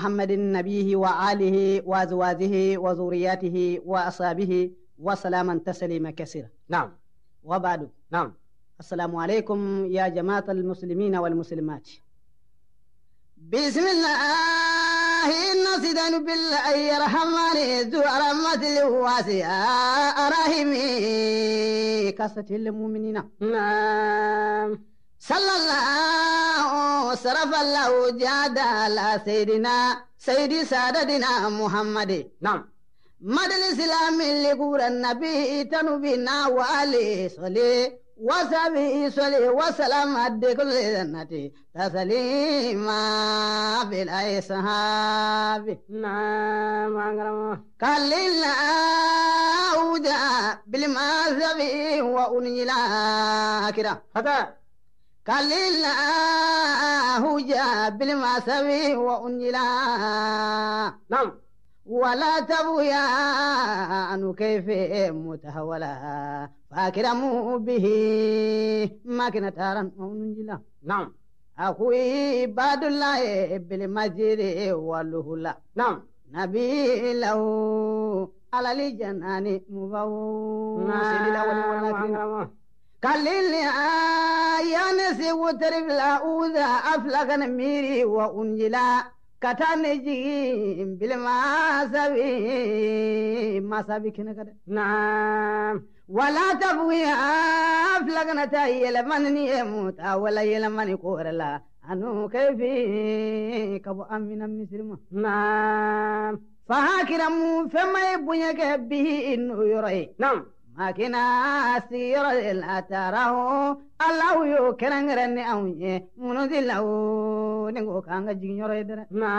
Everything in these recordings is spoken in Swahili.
محمد نبيه وآله وأزواجه وذرياته وأصحابه وسلاما تسليما كثيرا نعم وبعد نعم السلام عليكم يا جماعة المسلمين والمسلمات بسم الله نصدن بالله علي ذو رحمة الواسعة رحمي كاسة المؤمنين نعم صلى الله صرف الله جاد على سيدنا سيد سادتنا محمد نعم مدى الإسلام اللي قول النبي تنبينا وآله صلي وسبي صلي وسلام عدك كل ذنتي تسليما بلا صحابي نعم أكرم قال لله جاء بالمعذب وأنجلا أكرا هذا kalilahu jabilmasawi wa unjila nam wala tabuya anu kayfe mutahawala fakiramu bihi makina taran onunjila nam aku ibadullahi bilmajiri waluhula nam nabilahu alalijanani mubawu قال لي نسي وترب الأوزة أفلق نميري وأنجلا كتاني جي بلما سبي ما سبي كنا كده نعم ولا تبوي أفلق نتاي لمنني يموت ولا يقور لا أنو كيفي كبو أمين مسلم نعم فهاكرم فما يبوني كبه إنو يري نعم makina siral ataraho allahu yo kerangranni munu ye munudilawo ningo kanga jiginyoro yedere ma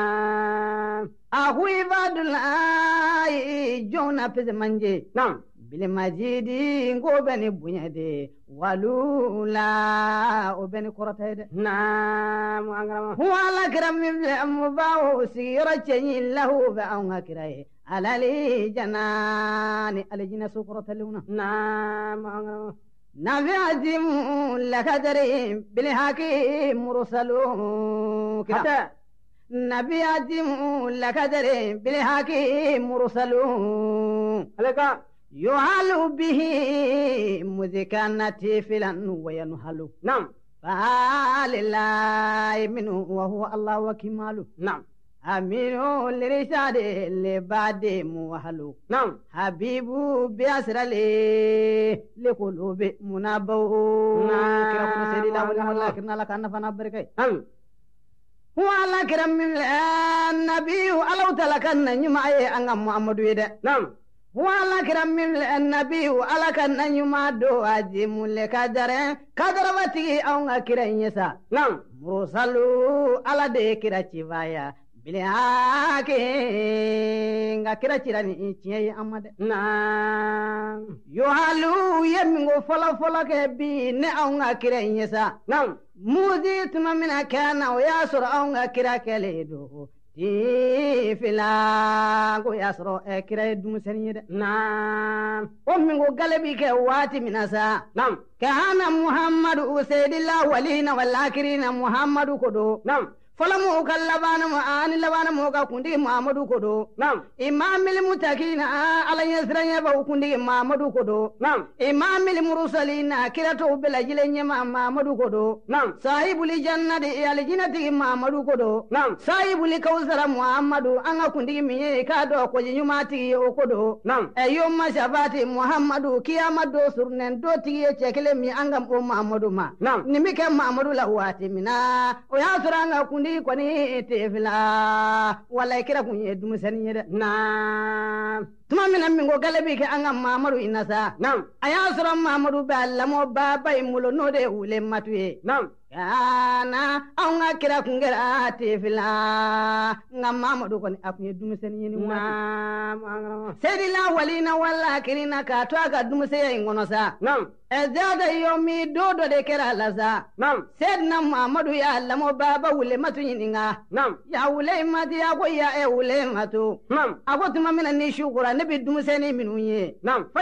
ahui ibadul ayi jona pese manje nam bilimajidi ngo beni bunyade walula o beni kɔrɔta ye dɛ. naamu an karama. wala kira min filɛ mu bawo sigiyɔrɔ cɛ lahu bɛ anw alali janani alijina sukurotaluna namangano nafi azimu lakadari bilhaki mursalu kita nabi azimu lakadari bilhaki mursalu alaka يهل به مذكنة فلا وينهل نعم فلله منه وهو الله وكماله نعم Aminu lirisha de le ba de mu wahalo. Na'am. Habibu biya sira le le kolo be munabawo. Na'am. Kira kuma sai la wani wala kirna la kan fana barkai. Na'am. Wala kira min annabiyu alau ka na ɲuman ye an ka Muhammadu ya da. Na'am. Wala kira min annabiyu alakan nan yuma do aje mulle kadare kadare batigi an ga kiran yasa. Na'am. Mursalu ala de ye kira cibaya. Biliyaa nga kira cira ni tiɲɛ ye an ma dɛ. Naa. Yohalu ye min ko fɔlɔfɔlɔ kɛ bi ne anw ka kira in ye sa. Muzi tuma min na kɛ na o y'a sɔrɔ anw ka kira kɛlen don. Tiifila ko y'a sɔrɔ kira ye dumusɛnni ye dɛ. Naa. O min gale kɛ waati min na sa. Naamu. Kana Muhamadu Useyidila wali na walakiri na Muhamadu ko فلمو كلبان وآن لبان موكا كندي محمد كدو نعم إمام المتقين على يسرا يبو كندي محمد كدو نعم إمام المرسلين كرتو بلجلين محمد كدو نعم صاحب الجنة إلى جنة محمد كدو نعم صاحب الكوثر محمد أنا كندي مي كادو كوجي يماتي كدو نعم أيوم شباتي محمد كيما دو سرنن دو تي تشكلمي أنغم محمد ما نعم نمك محمد لهواتي منا ويا سرنا كندي koni kɔni tɛ fila walayi kira kun ye denmisɛnnin ye dɛ. naam. tuma min na min ko bi kɛ an ka mamadu in na sa. a y'a sɔrɔ mamadu bɛ a lamɔ baaba in bolo n'o de ye. yana anw ka kira kun kɛra tefila nka mamadu kɔni a kun ye dumisɛni ɲini wa sedila wali wala kirin k'a to a ka dumisɛya in kɔnɔ sa ɛzada yomi do dɔ de kɛra a la sa sedina mamadu y'a lamɔ baba wule matu ɲininga ya wulemati a ko ya ɛ wulematu e a ko tuma min ni sukura ne bi dumisɛni minnu ye fa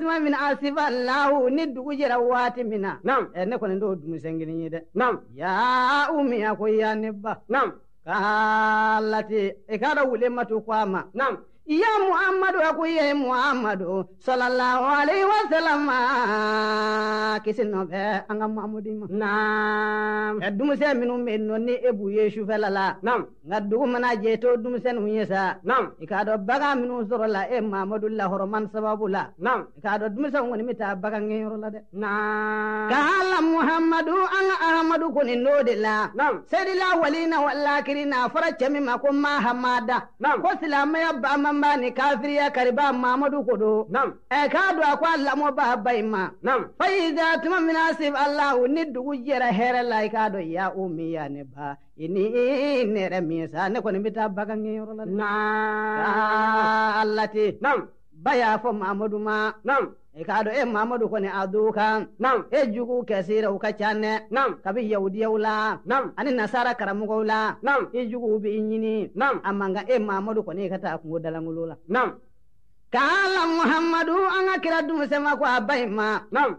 tuma min asifa lahu ni dugu jɛra waati min na e, ne kɔni t'o dumisɛn kelen ye dɛ nam ya umiya ko yanibba nam kalati ikada wule matu kwama nam يا محمد يا محمد صلى الله عليه وسلم كسن نبي أنا محمد نعم أدوم سين من نعم. من أبو نعم ويسا نعم من وزر لا محمد الله إيه سبب لا نعم, نعم. وني غير لا نعم محمد أحمد كن نود لا نعم سيد الله ولينا فرج مما نعم يا bamba ni kafiriya kariba mamadu ko do nam e ka do a ko lamɔ ba bai ma nam fa iza tuma min asif allahu ni dugu jɛra hɛrɛ la ka do ya o mi ya ne ba i ni ne yɛrɛ min sa ne kɔni bɛ taa bagan ŋɛyɔrɔ la naam ala ten nam ba y'a fɔ mamadu ma nam E kaɗo e mamadou kone aduka nam e jugu kesire uka canne nam kabi yawdiyawla nam ani nasara karamugowla nam e jugu ubi inyini nam amanga e mamadou kone ikata kungo dalangolola nam kaala muhammadu anga kira kira sema ko a bayima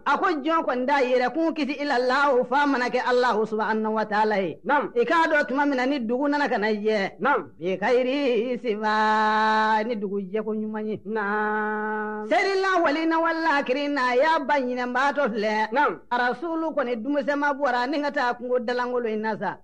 a ko jɔn kɔni da yɛrɛ kun kisi ilallahu fa mana kɛ allahu subhanahu wa taala ye i k'a tuma mina ni dugu nana ka na jɛ bi kayiri sifa ni dugu jɛko ɲuman ye serila walina walakirina y'a ba ɲinɛnbaatɔ filɛ arasulu kɔni dumusɛma bɔra ni ka taa kungo dalankolo in na sa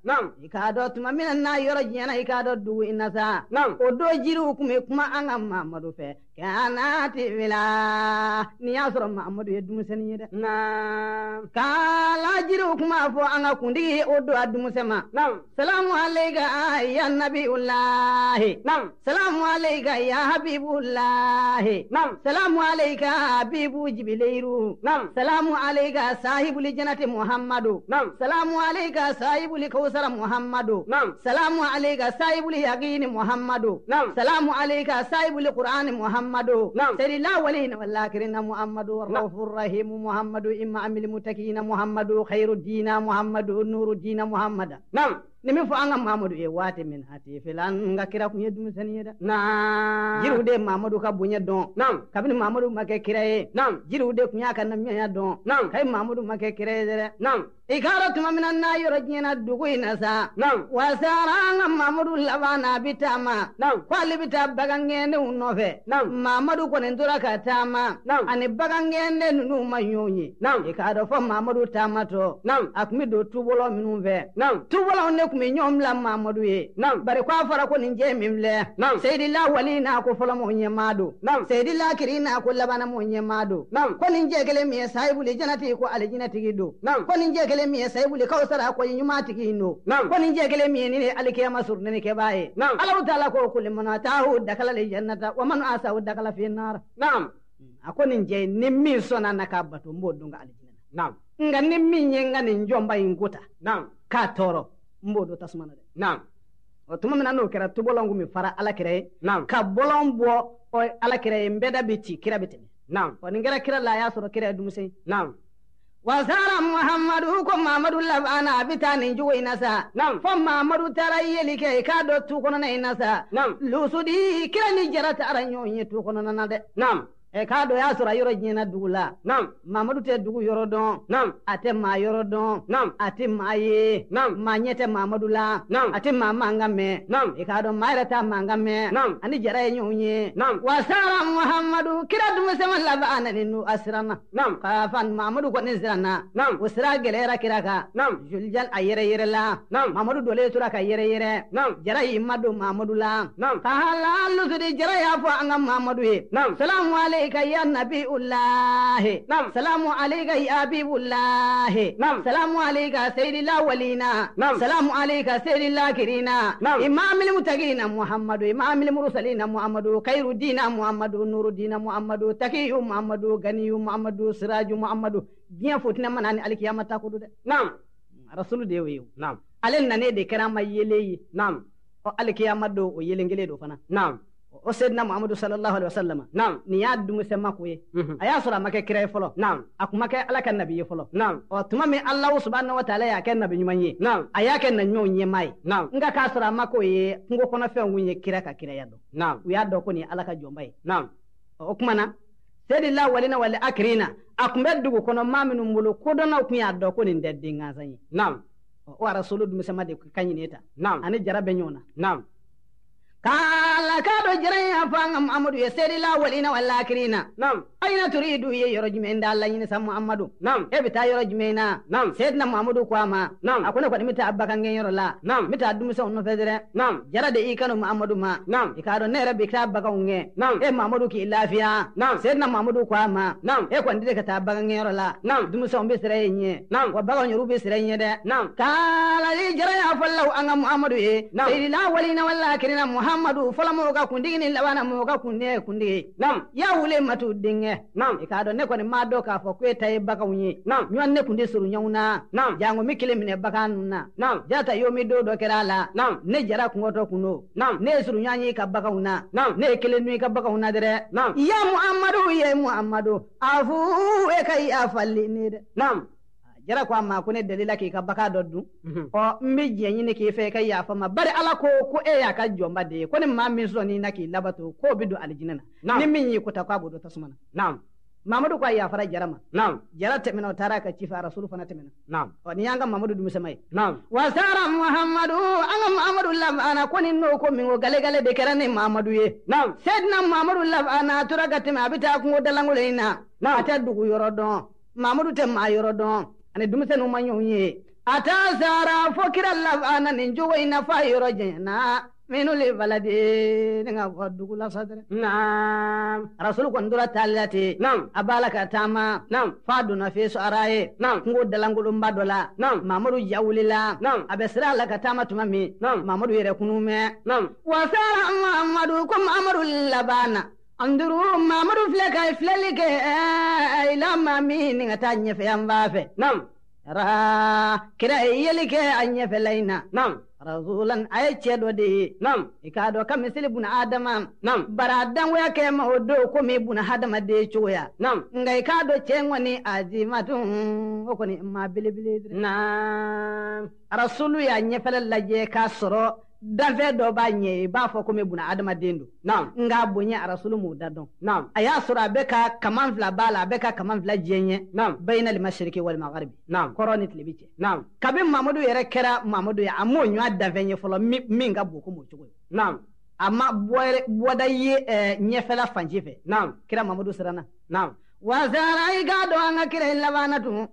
i k'a dɔ tuma mina na yoro yɔrɔ ika i dugu inasa na o do jiriw kun kuma an ka mamadu kanaati wila ni y'a sɔrɔ mahamudu ye dumusɛni ye dɛ naam kala jiriw kuma fɔ an ka kuntigi o don a dumusɛ ma naam salamu aleika ya nabiulahi naam salamu aleika ya habibulahi naam salamu aleika habibu jibileyiru naam salamu aleika sahibuli janati muhammadu naam salamu aleika sahibuli kawusara muhammadu naam salamu aleika sahibuli yakini muhammadu naam salamu aleika sahibuli qur'ani muhammadu محمد نعم سيد الأولين والآخرين محمد نعم. الرؤوف الرحيم محمد إما أمل متكين محمد خير الدين محمد نور الدين محمد نعم nemi fo an ka mahamadu ye waati min na ti fela n ka kira kun ye denmisɛnnin ye dɛ naam jiriw de mahamadu ka bonya dɔn naam kabini mahamadu ma kɛ kira ye naam jiriw de kun y'a ka namiyanya dɔn naam kayi mahamadu ma kɛ kira ye dɛ naam i k'a dɔn tuma min na n'a yɔrɔ jiɲɛna dugu in na sa naam wasaara an ka mahamadu laban na a bi taama naam ko ale bi taa bagangɛndenw nɔfɛ naam mahamadu kɔni tora ka taama naam ani bagangɛnden ninnu ma ɲɔgɔn ye naam i k'a dɔn fɔ mahamadu taamatɔ naam a tun bɛ don tubɔlɔ minnu fɛ naam tubɔlɔw ne kun be la mamadu ye bari ko a fara ko nin jɛ min filɛ la wali n'a ko fɔlɔ m'o ɲɛmaa nam seyidila kiri n'a ko labana m'o ɲɛmaa nam ko nin jɛ kelen min janati ko janatigi ko do nam ko nin jɛ kelen min ye sahibuli kawusara ko ɲuman tigi nam ko nin jɛ kelen min ni ne masur ni ke baye nam alahu taala ko kulimana taahu dakala le jannata wa manu asahu dakala fi nara a ko nin jɛ ni mi sona na k'a bato n b'o don ka alijinɛ na ni min ye n ka k'a mbo do tasmana de naam o tuma min na n'o kɛra tobolangu min fara alakira ye naam ka bɔlɔn bɔ ɔ alakira ye nbɛda bɛ ci kira bɛ tɛmɛ naam ɔ nin kɛra kira la a y'a sɔrɔ kira ye dumusɛn naam wasara muhamadu ko mamadu labana a bɛ taa nin cogo in na sa naam fɔ mamadu taara yeli kɛ k'a dɔ tu kɔnɔna in na sa lusudi kira ni jara taara ɲɔgɔn ye tu kɔnɔna na dɛ e eh, k'a dɔ y'a sɔrɔ a yɔrɔ dula dugu nam mamadu tɛ dugu yɔrɔ dɔn nam a tɛ maa yɔrɔ dɔn nam a tɛ maa ye nam maa ɲɛ tɛ mamadu la nam a tɛ maa nam i eh, k'a dɔn maa yɛrɛ t'a mankan mɛn nam ani jara ye ɲɔgɔn ye nam wasaara muhamadu kira dumusɛnma laban anani nu a siranna nam k'a fa mamadu kɔni siranna nam o sira gɛlɛyara kira kan nam juljal a yɛrɛ la nam mamadu dɔlen tora ka yɛrɛ yɛrɛ nam jara y'i ma don mamadu la nam ka sudi jara y'a fɔ an ka mamadu ye nam salamu ale عليك يا نبي الله نعم سلام عليك يا حبيب الله نعم سلام عليك سيد الاولين نعم سلام عليك سيد الاخرين نعم امام المتقين محمد امام المرسلين محمد خير الدين محمد نور الدين محمد تقي محمد غني محمد سراج محمد دين فتنه من ان القيامه تاخذ نعم رسول ديو نعم علينا نيدي كرامه يلي نعم القيامه دو يلي نجلي دو نعم o seydina muhamadu salallahu alaihi wasallam naam ni y'a dumu sɛma ko ye mhm. a y'a sɔrɔ a ma kira ye fɔlɔ naam a kun kɛ ala ka nabi ye fɔlɔ naam ɔ tuma min alahu subahana wa taala y'a kɛ nabi ɲuman ye naam a y'a kɛ naɲumanw ɲɛmaa ye naam nka k'a sɔrɔ a ma k'o ye kungo kɔnɔfɛnw ye kira ka kiraya dɔn naam u y'a dɔn ko nin ala ka jɔnba ye naam o kumana na sedila walina wali akirina a kun bɛ dugu kɔnɔ maa minnu bolo kodɔnnaw kun y'a dɔn ko nin tɛ den gansan ye naam o arasolo dumisɛnma de ka ɲini ta naam ani jara bɛ ɲɔgɔn na naam قال كادو جرين فان ام امدو يسير لا والين والاكرين نعم اين تريد يرج من دال ين سم محمد نعم ابتا يرج منا نعم سيدنا محمد كواما نعم اكون قد متا ابا كان يرلا نعم متا دم سون فدر نعم جرد اي كانوا محمد ما نعم يكادو نير بكتا ابا كان نعم اي محمد كي لافيا نعم سيدنا محمد كواما نعم اي كون دي كتا ابا كان يرلا نعم دم سون بسري ني نعم وبا يرو بسري ني ده نعم قال لي جرين فلو ان محمد اي سيدنا والين والاكرين محمد muhammadu fɔlɔmɔgɔw ka kuntigi ni laban na mɔgɔ ka kundi ye kuntigi. naam. y'a wuli matu denkɛ. naam. i k'a dɔn ne kɔni m'a dɔn k'a fɔ k'e ta ye baganw ye. naam. ɲɔn ne kun tɛ surun ɲɔgɔn na. naam. jango mi kelen minɛ bagan ninnu na. naam. jata yomi don dɔ kɛra a la. naam. ne jara kungɔtɔ kun do. naam. ne ye surun ɲɔgɔn ye i ka baganw na. naam. ne ye kelen dun i ka baganw na dɛrɛ. naam. ya muhammadu ye muhammadu. afu e ka i a ne dɛ. naam jara ko ma ko ne dalila k'i mhm. ka baka dɔ dun ɔ n bɛ jɛ ɲini k'i fɛ i ka yafa ma bari ala ko ko e y'a ka jɔnba de ye ko ni maa min sɔn n'i na k'i labato k'o bɛ don alijinɛ na ni min y'i kota k'a b'o don tasuma na mamadu ko a yafara jara ma jara tɛmɛna o taara ka ci fɛ arasulu fana tɛmɛna ɔ ni y'an ka mamadu dumisɛma ye wasara muhamadu an ka mamadu labana ko ni n'o ko min ko galegale de kɛra ni mamadu ye sedina mamadu labana a tora ka tɛmɛ a bɛ taa kungo dalankolo in na a tɛ dugu yɔrɔ dɔn mamadu tɛ maa yɔrɔ dɔn ani dumisɛnninw ma ɲɔgɔn ye a t'a sara fo kira laban nin cogo f'a yɔrɔ janyana minnu le balade ne ka fɔ dugu la sa naam. rasulu kɔni tora taali la ten. naam. a b'a la ka taama. naam. f'a donna fe ara ye. naam. kungo dalankolonba dɔ la. naam. mamadu ja wulila. naam. a bɛ sira a la ka taama tuma min. naam. mamadu yɛrɛ kunu mɛn. naam. wa sara mamadu ko mamadu labana anduru mamadu filɛ ka filɛli kɛ i la maa min ni ka taa ɲɛfɛ yan b'a fɛ nam ra kira ye yeli kɛ a ɲɛfɛ la in na nam rasulan a ye cɛɛ dɔ de ye nam i k'a dɔn ka misili buna adama nam bara a dangoya kɛ ma o do komi buna hadamaden cogoya nam nga i k'a dɔn cɛɛ kɔni azimatun o kɔni ma belebele nam rasulu y'a ɲɛfɛla lajɛ k'a sɔrɔ danfɛn dɔ b'a ɲɛ ye b'a fɔ ko min buna adamaden do nka bonya arasulu m'o da dɔn a y'a sɔrɔ a bɛ ka kaman fila b'a la a bɛ ka kaman fila jɛ ɲɛ bayina lima shiriki walima garibi kɔrɔ ni tilebi cɛ kabi mamadu yɛrɛ kɛra mamadu ye a m'o ɲɔa danfɛn ye fɔlɔ min ka bon ko m'o cogo ye a ma bɔda ye ɲɛfɛla fanci fɛ kira mamadu siranna wasara iga do an ka kira labana tun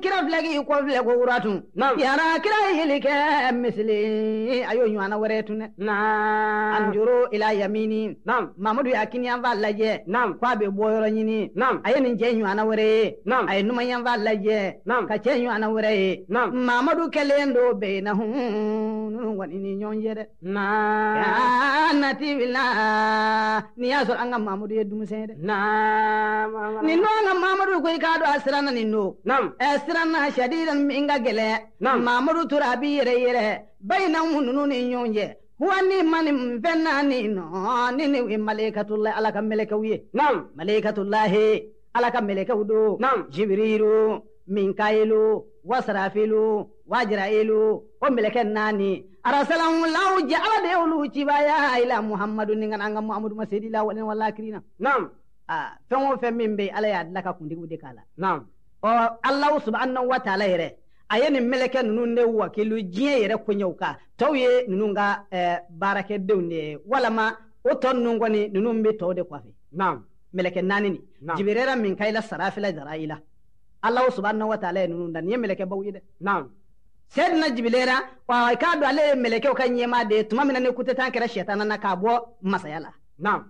kira filagi ko filɛ ko wura tun yara kira hili kɛ misili a y'o ɲɔgɔnna wɛrɛ tun dɛ an joro ila yamini mamudu y'a kiniyan fa lajɛ k'a bɛ bɔ yɔrɔ ɲini a ye nin cɛ ɲɔgɔnna wɛrɛ ye a ye numanyan fa lajɛ ka cɛ ɲɔgɔnna wɛrɛ ye mamadu kɛlen do bɛyina hun kɔni ni ɲɔgɔn cɛ dɛ nati n'i y'a sɔrɔ an ka mamudu ye dumusɛn dɛ na mamadu koy ka do a siranna ninno siranna shadidan min gele gɛlɛ mamadu tora abi yere yɛrɛ yɛrɛ bayinahu nunu ni ɲɔgɔn cɛ huwa ni mani fɛn naani nɔ ni ni ye malaikatulahi ala ka mɛlɛkɛw ye malaikatulahi ala ka mɛlɛkɛw do jibiriru minkayilu wasarafilu wajirayilu o mɛlɛkɛ naani arasalamulahu ala de y'olu cibaya ila muhammadu ni kana an ka muhamadu masedi la wani Ah, fɛn o fɛn min bɛ yen ala y'a dilan ka kuntigiw de k'a la. naam. ɔ alaw subahana wa taala yɛrɛ a ye nin mɛlɛkɛ ninnu de wakilu diɲɛ yɛrɛ koɲɛw kan tɔw ye ninnu ka ɛɛ baarakɛdenw de ye walama o tɔ ninnu kɔni ninnu bɛ tɔw de kɔfɛ. naam. mɛlɛkɛ naani nin. naam jibirera min ka i la sara filɛ jara i la alaw subahana wa taala ye ninnu da nin ye mɛlɛkɛbaw ye dɛ. naam. sɛdina jibilera wa i k'a dɔn ale ye mɛlɛkɛw ka ɲɛmaa de ye tuma min na ni kutɛ tan kɛra sɛtana na k'a bɔ masaya la. naam.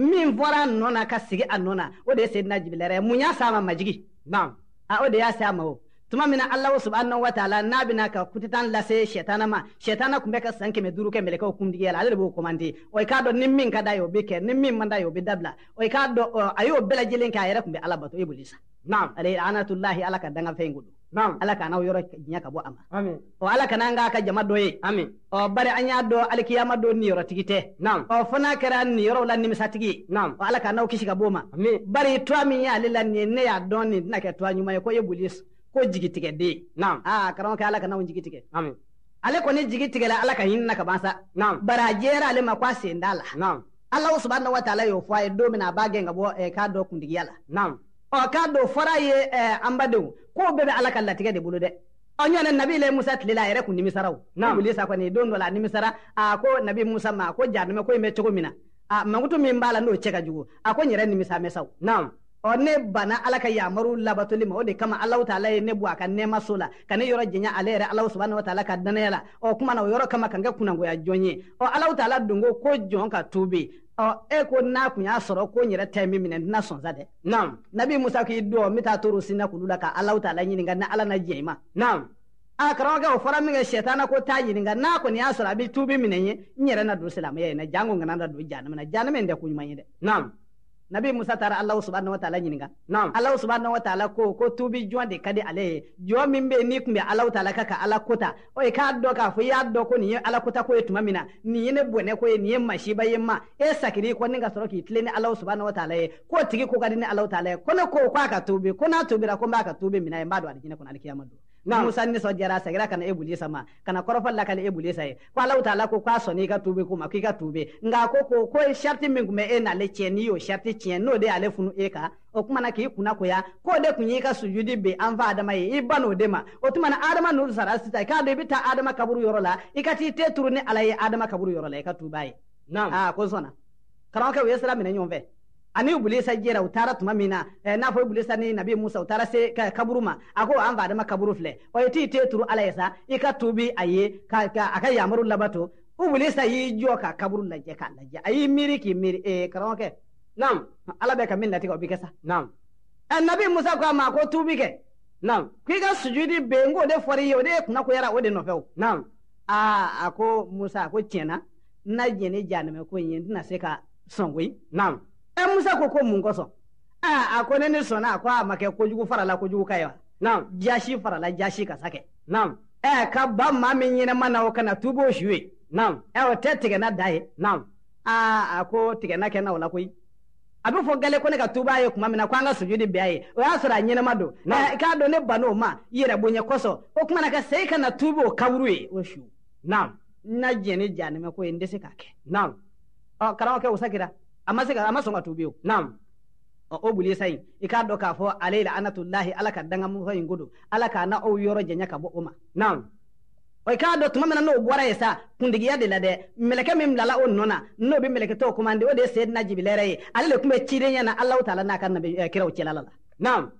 min bɔra a nɔ na ka sigi a nɔ na o de ye seyidina jibirila yɛrɛ ye mun y'a se a ma majigi naam a o de y'a se a ma o tuma min na alahu subahana wa taala n'a bɛna ka kutitan lase sɛtana ma sɛtana tun bɛ ka san kɛmɛ duuru kɛ mɛlɛkɛw kuntigiya la ale de b'o komande o i k'a dɔn ni min ka d'a ye o bɛ kɛ ni min man d'a ye o bɛ dabila o i k'a dɔn a y'o bɛɛ lajɛlen kɛ a yɛrɛ tun bɛ ala bato e boli sa naam ale anatulahi ala ka dangafɛn in ko don ala kana o yɔrɔ diɲɛ ka bɔ a ma ɔ ala kana an k'a ka jama dɔ ye ɔ bari an y'a dɔn alikiyama don niyɔrɔtigi tɛ ɔ fo n'a kɛra niyɔrɔw la nimisatigi ye ɔ ala ka n'aw kisi ka bɔ o ma bari tuwa min y'ale la nin ye ne y'a dɔn nin tɛna kɛ tuwa ɲuman ye ko ye boli ko jigitigɛden aa karamɔgɔkɛ ala kana anw jigi tigɛ ah, ale kɔni jigi tigɛla ala ka hinina ka ban sa bari a jɛra ale ma ko a sen d'a la alaw subahana wataala y'o fɔ a ye don min na a b'a gɛn eh, ka bɔ k'a dɔ kuntigiya la ɔ k'a dɔ fɔra ye eh, an badenw ko bɛɛ bɛ ala ka latigɛ de bolo dɛ ɔ ɲɔnɛ nabi le musa tile la a yɛrɛ kun nimisara o hmm. sa kɔni don dɔ la a nimisara a ko nabi musa ma ko jahanama ko in bɛ cogo min na a mankutu min b'a la n'o cɛ ka jugu a ko n yɛrɛ nimisa mɛ saw ɔ ne bana ala ka yamaru labatoli ma o de kama alahu taala ye ne bɔ a ka nɛɛma so la ka ne yɔrɔ jɛnya ale yɛrɛ alahu subahana wa taala ka danaya la ɔ kuma na o yɔrɔ kama ka n kɛ kunangoya jɔn ye ɔ alahu taala dongo ko jɔn ka tubi ɔ e ko n'a kun y'a sɔrɔ ko n yɛrɛ tɛ min minɛ n tɛna sɔn sa dɛ. naam nabi musa k'i don n bɛ taa toro sinna kulu la ka alaw ta la ɲininka ni ala na jɛn i ma. naam a karamɔgɔkɛ o fɔra min kɛ sɛtana ko t'a ɲininka n'a kɔni y'a sɔrɔ a bɛ tuubi minɛ n ye n yɛrɛ na don silamɛya in na janko n kana na don jahanama na jahanama in tɛ ko ɲuman ye dɛ. naam nabi musa taara alahu subhanahu wa taala ɲininga naam alahu subhanahu wa taala ko ko tubi jɔn de ka di ale ye jɔn min be n'i kun bɛ alahu taala ka ka ala kota o ye k'a dɔn k'a fɔ i y'a dɔn ko nin ye ala kota ko ye tuma min na nin ye ne bɔnɛ ko ye nin ye masiba ye ma e sakiri i kɔ ni ka sɔrɔ k'i tilen ni alahu subhanahu wa taala ye k'o tigi ko ka di ni alahu taala ye ko ne ko k'a ka tubi ko n'a tubira ko n b'a ka tubi mina a ye n b'a don alijinɛ kɔnɔ alikiyama don musa ni sɔjɛra sɛgira kana ibulisa e ma kana kɔrɔfɔlila kana ibulisa e ye ko alahu taala ko k'a sɔnni i ka tube ko ma k'i ka tube nka ko ko ko sharti min kun bɛ e n'ale cɛ n'i y'o sharti tiɲɛ n'o de y'ale funu e kan o kumana k'i kunna koya k'o de kun y'i ka sujudi ben an fa adama ye i ban n'o de ma o tuma na adama n'u sara sisan i k'a dɔn i bɛ taa adama kaburu yɔrɔ la i ka t'i te turu ni ala ye adama kaburu yɔrɔ la i ka tuba ye. naam aa ko sɔnna karamɔgɔkɛ u ye sira minɛ ɲɔgɔn fɛ. ani ibulisa jera u tuma min na eh, n'a fɔ ibulisa ni nabi musa u taara se ka kaburu ma a ko an kaburu filɛ o ye te turu ala ye sa i ka ka, ka a ka labato ibulisa y'i jɔ ka kaburu lajɛ k'a lajɛ a y'i miiri k'i miiri ee karamɔgɔkɛ naam ala bɛ ka min latigɛ o sa naam eh, nabi musa ko ma ko tuubi kɛ naam k'i ka sujudi bɛ n de fɔr'i ye o de ye kunnakoyara o de nɔfɛ o naam a ko musa ko tiɲɛ na n na ko in ye se ka sɔn koyi e musa ko ko mun kosɔn a a ko ne ni sɔnna a ko a ma kɛ kojugu farala kojugu ka ye wa naam jasi farala jasi ka sa kɛ naam ɛ ka ba maa min ɲɛnɛma na o kana tubo su ye naam ɛ o tɛ tigɛna da ye naam a a ko tigɛna kɛ na o la koyi a bɛ fɔ gale ko ne ka tuba ye kuma min na ko an ka sujudi bɛɛ ye o y'a sɔrɔ a ɲɛnɛma don ɛ k'a dɔn ne n'o ma yɛrɛ bonya kosɔn o kumana ka segin ka na tuba o kaburu ye o su naam na jɛn ni jaanimɛ ko ye n tɛ se k'a kɛ naam ɔ karamɔgɔkɛ usakira ama se amma songa tubiyo nam o o guli sai ika do ka fo alayla anatullahi alaka danga mu hoyin gudu alaka na o yoro jenya ka bo uma nam o ka do tuma mena no bora yesa kundigi ya de la de meleke mim lala on nona no be meleke to kumande o de sayyidina jibilere ale le kuma cire yana allah taala na kan nabi eh, kirawo celala nam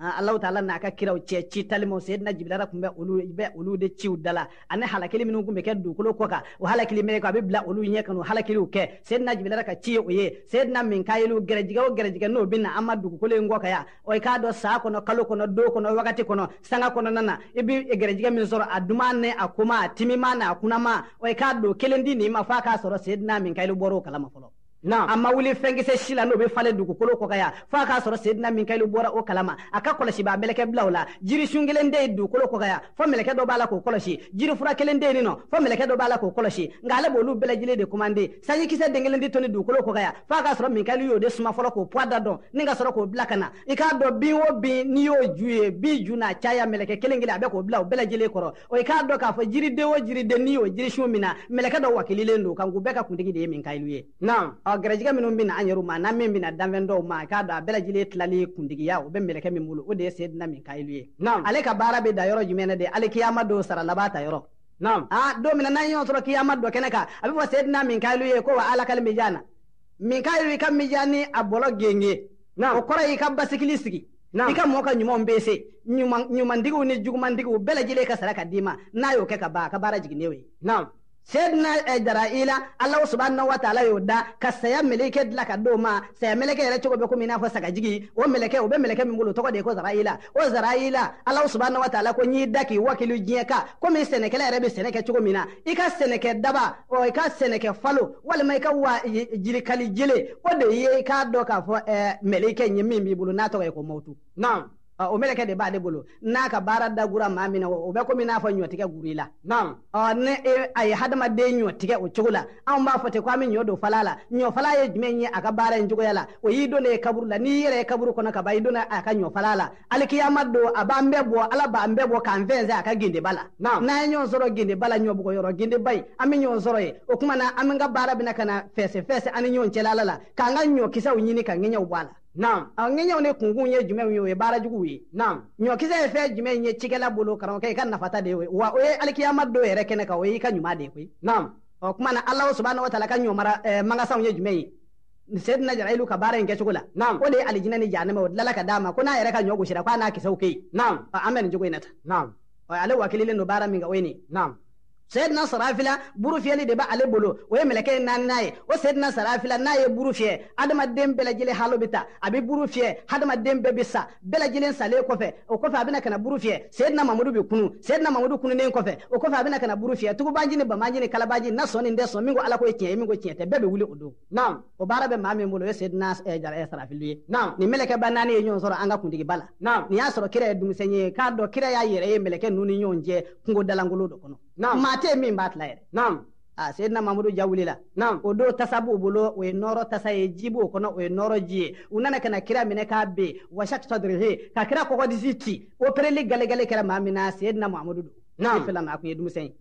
Ah, Allahu ta'ala n'a ka kiraw cɛ ci tali ma sayyidina Jibrila kun bɛ olu bɛ olu de ciw dala ani halakili minnu kun bɛ kɛ dugukolo kɔ kan o halakili mele a bɛ bila olu ɲɛ kan o halakiliw kɛ sayyidina Jibrila ka ci ye o ye sayyidina min ka yelu gɛrɛjigɛ o gɛrɛjigɛ n'o bɛ na an ma dugukolo in kɔ kan ya o i k'a dɔn sa kɔnɔ kalo kɔnɔ do kɔnɔ wagati kɔnɔ sanga kɔnɔna e na i bɛ gɛrɛjigɛ min sɔrɔ a duman ne a koma a timima n'a kunama o i k'a don kelen di nin ma f'a k'a sɔrɔ sayyidina min ka yelu bɔr'o kalama fɔlɔ a ma wuli fɛn kisɛ si la n'o bɛ falen dugukolo kɔkɔya f'a k'a sɔrɔ sedina minkayilu bɔra o kalama a ka kɔlɔsi b'a mɛlɛkɛ bilaw la jirisun kelen de ye dugukolo kɔkɔya fɔ mɛlɛkɛ dɔ b'a la k'o kɔlɔsi fura kelen de ye nin nɔ fɔ mɛlɛkɛ dɔ b'a la k'o kɔlɔsi nka ale b'olu bɛɛ lajɛlen de komande sanji kisɛ den kelen de toni dugukolo kɔkɔya f'a k'a sɔrɔ minkayilu y'o de suma fɔlɔ k'o puwa da dɔn ni ka sɔrɔ k'o bila ka na i k'a dɔn bin o bin n'i y'o ju ye bin ju n'a caya mɛlɛkɛ kelen kelen a bɛ k'o bila o bɛɛ lajɛlen kɔrɔ o i k'a dɔn k'a fɔ jiriden o jiriden n'i y'o jirisun min na mɛlɛkɛ dɔ wakililen don kan k'u bɛɛ ka kuntigi de ye minkayilu ye ɔ gɛrɛjɛgɛ minnu bɛna an yɛrɛw ma na min bɛna danfɛn dɔw ma k'a dɔn a bɛɛ lajɛlen tilalen kuntigiya o bɛ mɛlɛkɛ min bolo o de ye seyidina mikayilu ye ale ka baara bɛ da yɔrɔ jumɛn na de alikiyama don sara laban ta yɔrɔ don min na n'an y'o sɔrɔ kiyama dɔ kɛnɛ kan a bɛ fɔ seyidina mikayilu ye ko wa ala kali mijana mikayilu i ka mijani a bɔlɔ genge o kɔrɔ y'i ka basikili sigi i ka mɔgɔ ka ɲumanw bɛ se ɲumantigiw ni jugumantigiw bɛɛ lajɛlen ka sara ka d'i ma n'a y'o kɛ ka ban a ka baara jiginnen o ye sedna eh, jara'ila allahu subhanahu wa y'o da ka saya meleke dilan ka d'o ma saya meleke yɛrɛ cogo bɛ komi i n'a fɔ sagajigi o meleke o bɛ meleke min bolo tɔgɔ de ko zara'ila o zara'ila allahu subhanahu wa ko n da k'i wakilu diɲɛ kan komi sɛnɛkɛla yɛrɛ bɛ sɛnɛ kɛ cogo min na i ka sɛnɛkɛ daba ɔ i ka sɛnɛkɛ falo walima i ka wa jirikali jele o de ye i k'a dɔn k'a fɔ ɛɛ eh, meleke ye min b'i bolo n'a tɔgɔ ye ko mawutu. Ah, o mele ke de b'ale bolo n'a ka baara dagura maa min na o bɛ komi n'a fɔ ɲɔtigɛ guri la ah, ne e, a ye hadamaden ɲɔtigɛ o cogo la anw b'a fɔ ten ko an bɛ ɲɔ don fala la ɲɔfala ye jumɛn ye a ka baara in cogoya la o y'i don ye kaburu la n'i yɛrɛ ye kaburu kɔnɔ ka ban i donna a ka ɲɔfala la alikiyama don a b'an bɛɛ bɔ ala b'an bɛɛ bɔ k'an fɛnsɛn a ka gendeba la n'an ye ɲɔgɔn sɔrɔ gendeba la ɲɔbɔgɔ yɔrɔ gendeba in an bɛ ɲɔgɔn sɔrɔ ye o kuma na an bɛ n ka baara bɛna ka na fɛsɛfɛsɛ ani ɲɔgɔn cɛla la la k'an ka ɲɔkisɛw ɲini ka ŋɛɲɛw bɔ a la nam aw ŋɛɲɛw ni kunkun ye jumɛnw ye o ye baarajuguw ye. Naam, ɲɔkisɛ ye fɛn jumɛn ye cikɛla bolo karamɔgɔkɛ i ka nafata de ye wa o ye alikiyama don yɛrɛ kɛnɛ kan o y'i ka ɲuman de ye koyi. Naam, o kuma na Alahu subahana wa taala eh, ka ɲɔmara ɛɛ mangasanw ye jumɛn ye? Seydina Jarayilu ka baara in kɛcogo la. Naam, o de ye alijinɛ ni jahanama o dilala ka d'a ma ko n'a yɛrɛ ka ɲɔ gosira k'a n'a kisɛw ke nam Naam, an bɛ nin cogo in na tan. Naam, ale wakililen don baara min kan o ye nin ye sayidina sarafila buru fiyɛli de bɛ ale bolo o ye mɛlɛkɛ ye naaninan ye o sayidina sarafila n'a ye buru fiyɛ adamaden bɛɛ halo bɛ ta a bɛ buru fiyɛ adamaden bɛɛ bɛ sa bɛɛ salen kɔfɛ o kɔfɛ a bɛna kana buru fiyɛ sayidina mamudu bɛ kunu sayidina mamudu kununen kɔfɛ o kɔfɛ a bɛna kana buru fiyɛ tugubanji ni bamanji na sɔn nin sɔn min ko ala ko ye tiɲɛ ye min ko tiɲɛ tɛ bɛɛ bɛ wuli o don naam o baara bɛ maa min bolo o ye sayidina eh, eh, sarafilu ye naam nin mɛlɛkɛ ba naani ye ɲɔgɔn sɔrɔ an ka kuntigiba la naam nin y'a sɔrɔ kira ye dumisɛn ye k'a dɔn kira y'a yɛrɛ ye mɛlɛkɛ ninnu ni ɲɔgɔn cɛ kungo dalankolo dɔ kɔnɔ maa tɛ min b'a tila yɛrɛ a ah, seyidina mamadu ja wulila o don tasa b'u bolo o ye nɔrɔ tasa ye ji b'o kɔnɔ o ye nɔrɔ ji ye u nana kana kira minɛ k'a ben washat sadrihi ka kira kɔgɔdisi ci opereli galegale kɛra maa min na seyidina mamadu don fɛla ma a kun ye dumusɛn ye